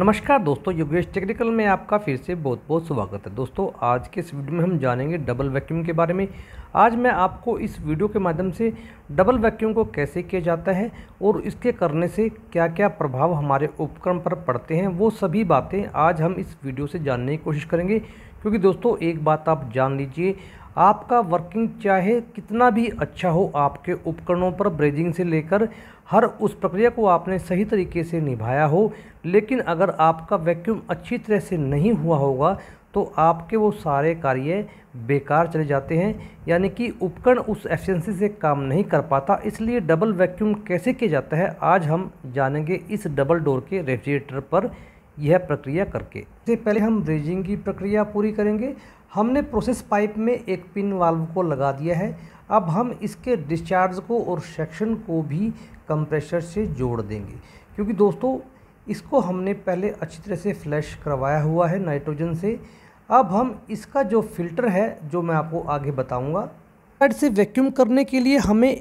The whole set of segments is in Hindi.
नमस्कार दोस्तों योगेश टेक्निकल में आपका फिर से बहुत बहुत स्वागत है दोस्तों आज के इस वीडियो में हम जानेंगे डबल वैक्यूम के बारे में आज मैं आपको इस वीडियो के माध्यम से डबल वैक्यूम को कैसे किया जाता है और इसके करने से क्या क्या प्रभाव हमारे उपकरण पर पड़ते हैं वो सभी बातें आज हम इस वीडियो से जानने की कोशिश करेंगे क्योंकि दोस्तों एक बात आप जान लीजिए आपका वर्किंग चाहे कितना भी अच्छा हो आपके उपकरणों पर ब्रेजिंग से लेकर हर उस प्रक्रिया को आपने सही तरीके से निभाया हो लेकिन अगर आपका वैक्यूम अच्छी तरह से नहीं हुआ होगा तो आपके वो सारे कार्य बेकार चले जाते हैं यानी कि उपकरण उस एफिशिएंसी से काम नहीं कर पाता इसलिए डबल वैक्यूम कैसे किया जाता है आज हम जानेंगे इस डबल डोर के रेफ्रिजरेटर पर यह प्रक्रिया करके इससे पहले हम ब्रेजिंग की प्रक्रिया पूरी करेंगे हमने प्रोसेस पाइप में एक पिन वाल्व को लगा दिया है अब हम इसके डिस्चार्ज को और सेक्शन को भी कंप्रेसर से जोड़ देंगे क्योंकि दोस्तों इसको हमने पहले अच्छी तरह से फ्लैश करवाया हुआ है नाइट्रोजन से अब हम इसका जो फिल्टर है जो मैं आपको आगे बताऊंगा साइड से वैक्यूम करने के लिए हमें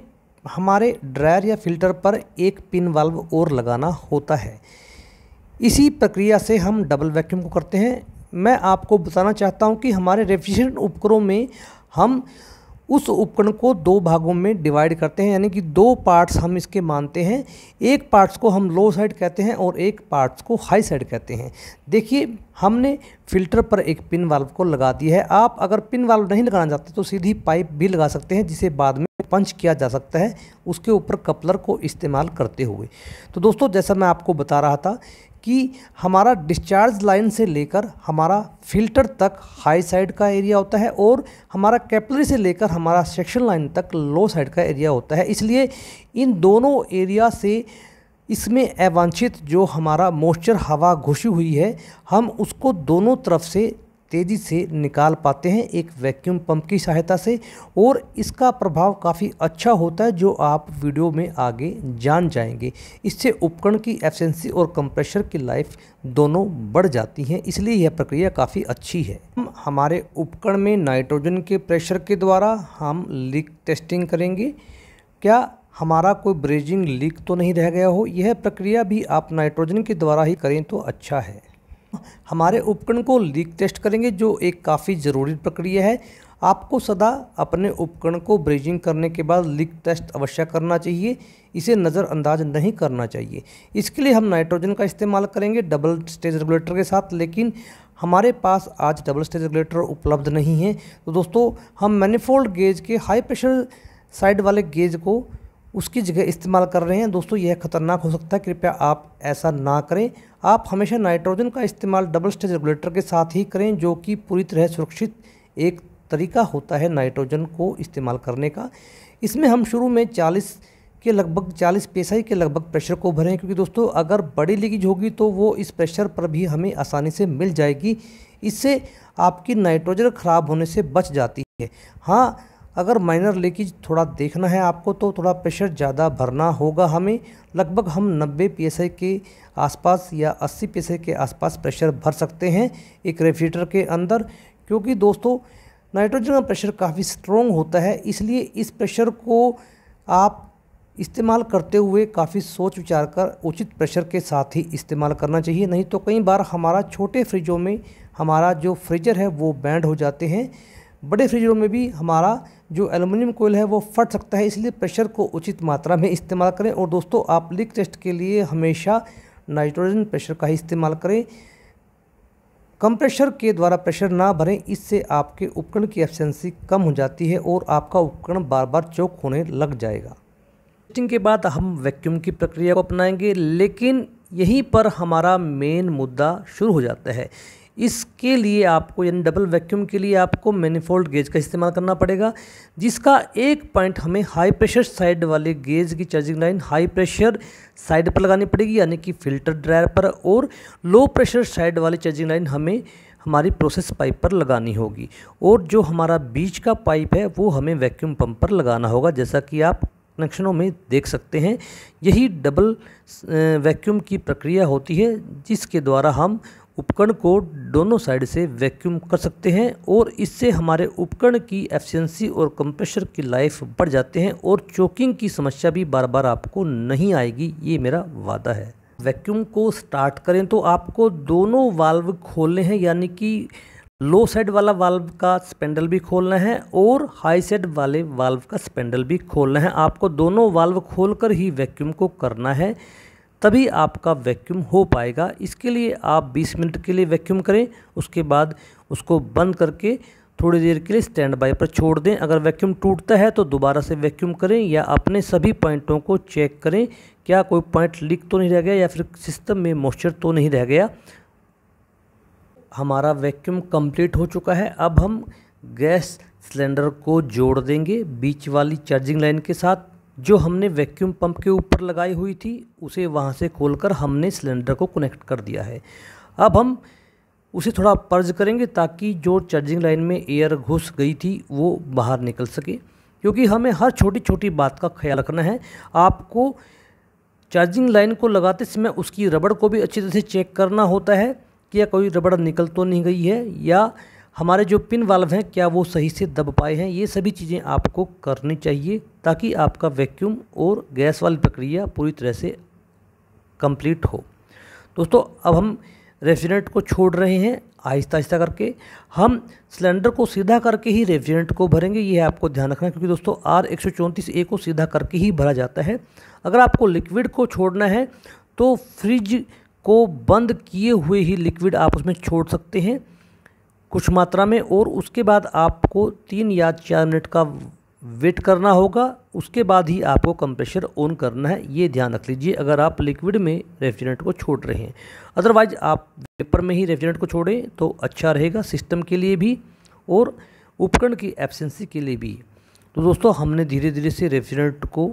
हमारे ड्रायर या फिल्टर पर एक पिन वाल्व और लगाना होता है इसी प्रक्रिया से हम डबल वैक्यूम को करते हैं मैं आपको बताना चाहता हूँ कि हमारे रेफ्रिजरेंट उपकरणों में हम उस उपकरण को दो भागों में डिवाइड करते हैं यानी कि दो पार्ट्स हम इसके मानते हैं एक पार्ट्स को हम लो साइड कहते हैं और एक पार्ट्स को हाई साइड कहते हैं देखिए हमने फ़िल्टर पर एक पिन वाल्व को लगा दिया है आप अगर पिन वाल्व नहीं लगाना चाहते तो सीधी पाइप भी लगा सकते हैं जिसे बाद में पंच किया जा सकता है उसके ऊपर कपलर को इस्तेमाल करते हुए तो दोस्तों जैसा मैं आपको बता रहा था कि हमारा डिस्चार्ज लाइन से लेकर हमारा फिल्टर तक हाई साइड का एरिया होता है और हमारा कैपलरी से लेकर हमारा सेक्शन लाइन तक लो साइड का एरिया होता है इसलिए इन दोनों एरिया से इसमें अवांछित जो हमारा मॉइस्चर हवा घुसी हुई है हम उसको दोनों तरफ से तेज़ी से निकाल पाते हैं एक वैक्यूम पंप की सहायता से और इसका प्रभाव काफ़ी अच्छा होता है जो आप वीडियो में आगे जान जाएंगे इससे उपकरण की एफिशिएंसी और कंप्रेशर की लाइफ दोनों बढ़ जाती हैं इसलिए यह प्रक्रिया काफ़ी अच्छी है हम हमारे उपकरण में नाइट्रोजन के प्रेशर के द्वारा हम लीक टेस्टिंग करेंगे क्या हमारा कोई ब्रेजिंग लीक तो नहीं रह गया हो यह प्रक्रिया भी आप नाइट्रोजन के द्वारा ही करें तो अच्छा है हमारे उपकरण को लीक टेस्ट करेंगे जो एक काफ़ी ज़रूरी प्रक्रिया है आपको सदा अपने उपकरण को ब्रेजिंग करने के बाद लीक टेस्ट अवश्य करना चाहिए इसे नज़रअंदाज नहीं करना चाहिए इसके लिए हम नाइट्रोजन का इस्तेमाल करेंगे डबल स्टेज रेगुलेटर के साथ लेकिन हमारे पास आज डबल स्टेज रेगुलेटर उपलब्ध नहीं है तो दोस्तों हम मैनिफोल्ड गेज के हाई प्रेशर साइड वाले गेज को उसकी जगह इस्तेमाल कर रहे हैं दोस्तों यह खतरनाक हो सकता है कृपया आप ऐसा ना करें आप हमेशा नाइट्रोजन का इस्तेमाल डबल स्टेज रेगुलेटर के साथ ही करें जो कि पूरी तरह सुरक्षित एक तरीका होता है नाइट्रोजन को इस्तेमाल करने का इसमें हम शुरू में 40 के लगभग 40 पेसाई के लगभग प्रेशर को भरें क्योंकि दोस्तों अगर बड़ी लीकेज होगी तो वो इस प्रेशर पर भी हमें आसानी से मिल जाएगी इससे आपकी नाइट्रोजन ख़राब होने से बच जाती है हाँ अगर माइनर लीकेज थोड़ा देखना है आपको तो थोड़ा प्रेशर ज़्यादा भरना होगा हमें लगभग हम 90 पी के आसपास या 80 पी के आसपास प्रेशर भर सकते हैं एक रेफ्रिजरेटर के अंदर क्योंकि दोस्तों नाइट्रोजन का प्रेशर काफ़ी स्ट्रॉन्ग होता है इसलिए इस प्रेशर को आप इस्तेमाल करते हुए काफ़ी सोच विचार कर उचित प्रेशर के साथ ही इस्तेमाल करना चाहिए नहीं तो कई बार हमारा छोटे फ्रिजों में हमारा जो फ्रीजर है वो बैंड हो जाते हैं बड़े फ्रिजरों में भी हमारा जो एलुमिनियम कोयल है वो फट सकता है इसलिए प्रेशर को उचित मात्रा में इस्तेमाल करें और दोस्तों आप लीक टेस्ट के लिए हमेशा नाइट्रोजन प्रेशर का ही इस्तेमाल करें कम प्रेशर के द्वारा प्रेशर ना भरें इससे आपके उपकरण की एफिशिएंसी कम हो जाती है और आपका उपकरण बार बार चौक होने लग जाएगा टेस्टिंग के बाद हम वैक्यूम की प्रक्रिया को अपनाएंगे लेकिन यहीं पर हमारा मेन मुद्दा शुरू हो जाता है इसके लिए आपको यानी डबल वैक्यूम के लिए आपको मैनीफोल्ड गेज का इस्तेमाल करना पड़ेगा जिसका एक पॉइंट हमें हाई प्रेशर साइड वाले गेज की charging line high pressure side पर लगानी पड़ेगी यानी कि फिल्टर ड्रायर पर और लो प्रेशर साइड वाली चार्जिंग लाइन हमें हमारी प्रोसेस पाइप पर लगानी होगी और जो हमारा बीच का पाइप है वो हमें वैक्यूम पंप पर लगाना होगा जैसा कि आप कनेक्शनों में देख सकते हैं यही डबल वैक्यूम की प्रक्रिया होती है जिसके द्वारा हम उपकरण को दोनों साइड से वैक्यूम कर सकते हैं और इससे हमारे उपकरण की एफिशिएंसी और कंप्रेशर की लाइफ बढ़ जाते हैं और चोकिंग की समस्या भी बार बार आपको नहीं आएगी ये मेरा वादा है वैक्यूम को स्टार्ट करें तो आपको दोनों वाल्व खोलने हैं यानी कि लो साइड वाला वाल्व का स्पेंडल भी खोलना है और हाई साइड वाले वाल्व का स्पेंडल भी खोलना है आपको दोनों वाल्व खोलकर ही वैक्यूम को करना है तभी आपका वैक्यूम हो पाएगा इसके लिए आप 20 मिनट के लिए वैक्यूम करें उसके बाद उसको बंद करके थोड़ी देर के लिए स्टैंड बाई पर छोड़ दें अगर वैक्यूम टूटता है तो दोबारा से वैक्यूम करें या अपने सभी पॉइंटों को चेक करें क्या कोई पॉइंट लीक तो नहीं रह गया या फिर सिस्टम में मॉइस्चर तो नहीं रह गया हमारा वैक्यूम कंप्लीट हो चुका है अब हम गैस सिलेंडर को जोड़ देंगे बीच वाली चार्जिंग लाइन के साथ जो हमने वैक्यूम पंप के ऊपर लगाई हुई थी उसे वहाँ से खोलकर हमने सिलेंडर को कनेक्ट कर दिया है अब हम उसे थोड़ा पर्ज करेंगे ताकि जो चार्जिंग लाइन में एयर घुस गई थी वो बाहर निकल सके क्योंकि हमें हर छोटी छोटी बात का ख्याल रखना है आपको चार्जिंग लाइन को लगाते समय उसकी रबड़ को भी अच्छी तरह से चेक करना होता है कि या कोई रबड़ निकल तो नहीं गई है या हमारे जो पिन वाल्व हैं क्या वो सही से दब पाए हैं ये सभी चीज़ें आपको करनी चाहिए ताकि आपका वैक्यूम और गैस वाली प्रक्रिया पूरी तरह से कंप्लीट हो दोस्तों अब हम रेफ्रिजरेंट को छोड़ रहे हैं आहिस्ता आहिस्ता करके हम सिलेंडर को सीधा करके ही रेफ्रिजरेंट को भरेंगे ये आपको ध्यान रखना क्योंकि दोस्तों आर एक ए को सीधा करके ही भरा जाता है अगर आपको लिक्विड को छोड़ना है तो फ्रिज को बंद किए हुए ही लिक्विड आप उसमें छोड़ सकते हैं कुछ मात्रा में और उसके बाद आपको तीन या चार मिनट का वेट करना होगा उसके बाद ही आपको कंप्रेशर ऑन करना है ये ध्यान रख लीजिए अगर आप लिक्विड में रेफ्रिजरेंट को छोड़ रहे हैं अदरवाइज आप पेपर में ही रेफ्रिजरेंट को छोड़ें तो अच्छा रहेगा सिस्टम के लिए भी और उपकरण की एब्सेंसी के लिए भी तो दोस्तों हमने धीरे धीरे से रेफ्रिजरेंट को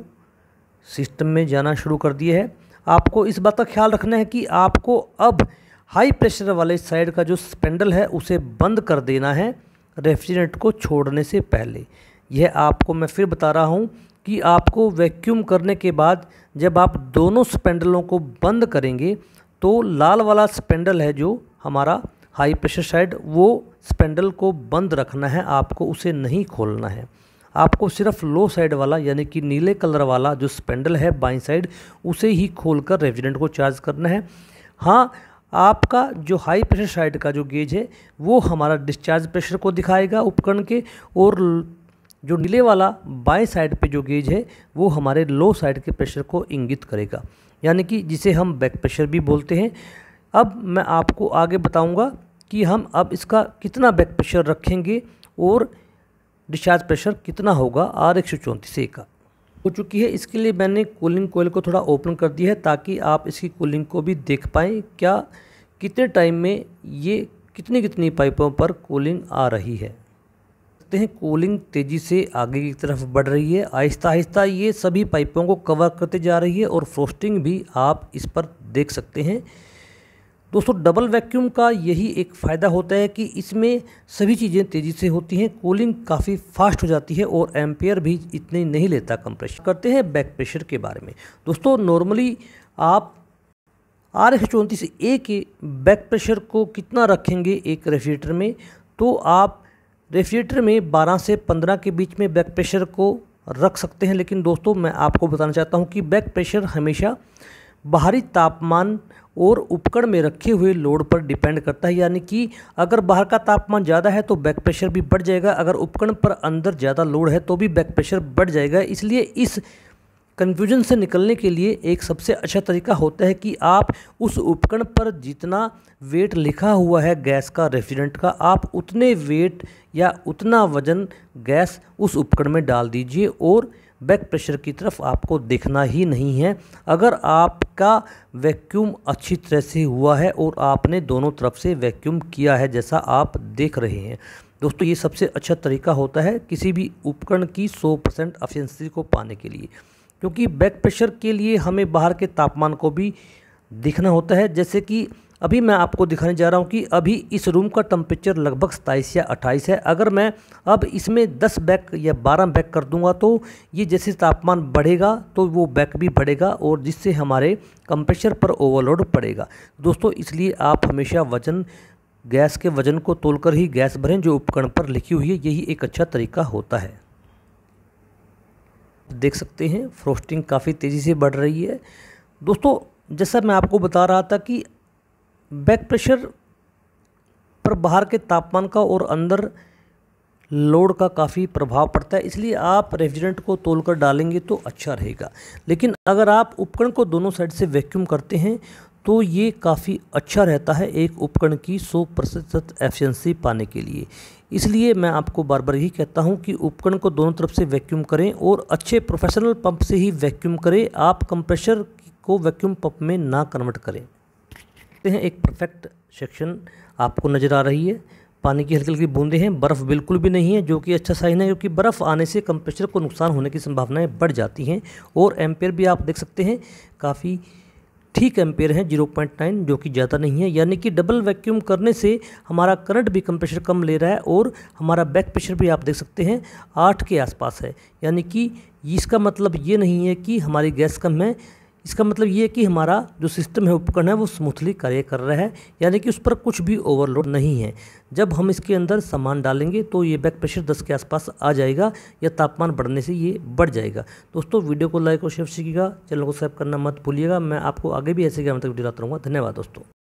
सिस्टम में जाना शुरू कर दिया है आपको इस बात का ख्याल रखना है कि आपको अब हाई प्रेशर वाले साइड का जो स्पेंडल है उसे बंद कर देना है रेफ्रिजरेंट को छोड़ने से पहले यह आपको मैं फिर बता रहा हूँ कि आपको वैक्यूम करने के बाद जब आप दोनों स्पेंडलों को बंद करेंगे तो लाल वाला स्पेंडल है जो हमारा हाई प्रेशर साइड वो स्पेंडल को बंद रखना है आपको उसे नहीं खोलना है आपको सिर्फ लो साइड वाला यानी कि नीले कलर वाला जो स्पेंडल है बाई साइड उसे ही खोलकर कर को चार्ज करना है हाँ आपका जो हाई प्रेशर साइड का जो गेज है वो हमारा डिस्चार्ज प्रेशर को दिखाएगा उपकरण के और जो नीले वाला बाएं साइड पे जो गेज है वो हमारे लो साइड के प्रेशर को इंगित करेगा यानी कि जिसे हम बैक प्रेशर भी बोलते हैं अब मैं आपको आगे बताऊंगा कि हम अब इसका कितना बैक प्रेशर रखेंगे और डिस्चार्ज प्रेशर कितना होगा आर एक सौ चौंतीस ए का हो चुकी है इसके लिए मैंने कूलिंग कोयल को थोड़ा ओपन कर दिया है ताकि आप इसकी कूलिंग को भी देख पाएँ क्या कितने टाइम में ये कितनी कितनी पाइपों पर कूलिंग आ रही है देखते हैं कूलिंग तेज़ी से आगे की तरफ बढ़ रही है आहिस्ता आहिस्ता ये सभी पाइपों को कवर करते जा रही है और फ्रोस्टिंग भी आप इस पर देख सकते हैं दोस्तों डबल वैक्यूम का यही एक फ़ायदा होता है कि इसमें सभी चीज़ें तेज़ी से होती हैं कूलिंग काफ़ी फास्ट हो जाती है और एम्पेयर भी इतने नहीं लेता कंप्रेशन करते हैं बैक प्रेशर के बारे में दोस्तों नॉर्मली आप आर एफ चौंतीस ए के बैक प्रेशर को कितना रखेंगे एक रेफ्रिजरेटर में तो आप रेफ्रिजरेटर में 12 से 15 के बीच में बैक प्रेशर को रख सकते हैं लेकिन दोस्तों मैं आपको बताना चाहता हूं कि बैक प्रेशर हमेशा बाहरी तापमान और उपकरण में रखे हुए लोड पर डिपेंड करता है यानी कि अगर बाहर का तापमान ज़्यादा है तो बैक प्रेशर भी बढ़ जाएगा अगर उपकरण पर अंदर ज़्यादा लोड है तो भी बैक प्रेशर बढ़ जाएगा इसलिए इस कन्फ्यूजन से निकलने के लिए एक सबसे अच्छा तरीका होता है कि आप उस उपकरण पर जितना वेट लिखा हुआ है गैस का रेफ्रिजरेंट का आप उतने वेट या उतना वज़न गैस उस उपकरण में डाल दीजिए और बैक प्रेशर की तरफ आपको देखना ही नहीं है अगर आपका वैक्यूम अच्छी तरह से हुआ है और आपने दोनों तरफ से वैक्यूम किया है जैसा आप देख रहे हैं दोस्तों ये सबसे अच्छा तरीका होता है किसी भी उपकरण की 100 परसेंट एफिशेंसी को पाने के लिए क्योंकि बैक प्रेशर के लिए हमें बाहर के तापमान को भी देखना होता है जैसे कि अभी मैं आपको दिखाने जा रहा हूँ कि अभी इस रूम का टम्परेचर लगभग सताईस या अट्ठाईस है अगर मैं अब इसमें दस बैक या बारह बैक कर दूँगा तो ये जैसे तापमान बढ़ेगा तो वो बैक भी बढ़ेगा और जिससे हमारे कंप्रेशर पर ओवरलोड पड़ेगा दोस्तों इसलिए आप हमेशा वजन गैस के वजन को तोलकर ही गैस भरें जो उपकरण पर लिखी हुई है यही एक अच्छा तरीका होता है देख सकते हैं फ्रोस्टिंग काफ़ी तेज़ी से बढ़ रही है दोस्तों जैसा मैं आपको बता रहा था कि बैक प्रेशर पर बाहर के तापमान का और अंदर लोड का काफ़ी प्रभाव पड़ता है इसलिए आप रेफ्रिजरेंट को तोल कर डालेंगे तो अच्छा रहेगा लेकिन अगर आप उपकरण को दोनों साइड से वैक्यूम करते हैं तो ये काफ़ी अच्छा रहता है एक उपकरण की 100 प्रतिशत एफिशेंसी पाने के लिए इसलिए मैं आपको बार बार यही कहता हूँ कि उपकरण को दोनों तरफ से वैक्यूम करें और अच्छे प्रोफेशनल पंप से ही वैक्यूम करें आप कंप्रेशर को वैक्यूम पंप में ना कन्वर्ट करें सकते हैं एक परफेक्ट सेक्शन आपको नज़र आ रही है पानी की हल्की हल्की बूंदें हैं बर्फ़ बिल्कुल भी नहीं है जो कि अच्छा साइन है क्योंकि बर्फ़ आने से कंप्रेशर को नुकसान होने की संभावनाएं बढ़ जाती हैं और एम्पेयर भी आप देख सकते हैं काफ़ी ठीक एम्पेयर है 0.9 जो कि ज़्यादा नहीं है यानी कि डबल वैक्यूम करने से हमारा करंट भी कंप्रेशर कम ले रहा है और हमारा बैक प्रेशर भी आप देख सकते हैं आठ के आसपास है यानी कि इसका मतलब ये नहीं है कि हमारी गैस कम है इसका मतलब ये है कि हमारा जो सिस्टम है उपकरण है वो स्मूथली कार्य कर रहा है यानी कि उस पर कुछ भी ओवरलोड नहीं है जब हम इसके अंदर सामान डालेंगे तो ये बैक प्रेशर दस के आसपास आ जाएगा या तापमान बढ़ने से ये बढ़ जाएगा दोस्तों वीडियो को लाइक और शेयर सीखिएगा चैनल को सब्सक्राइब करना मत भूलिएगा मैं आपको आगे भी ऐसे ज्ञान तक वीडियो लाता रहूँगा धन्यवाद दोस्तों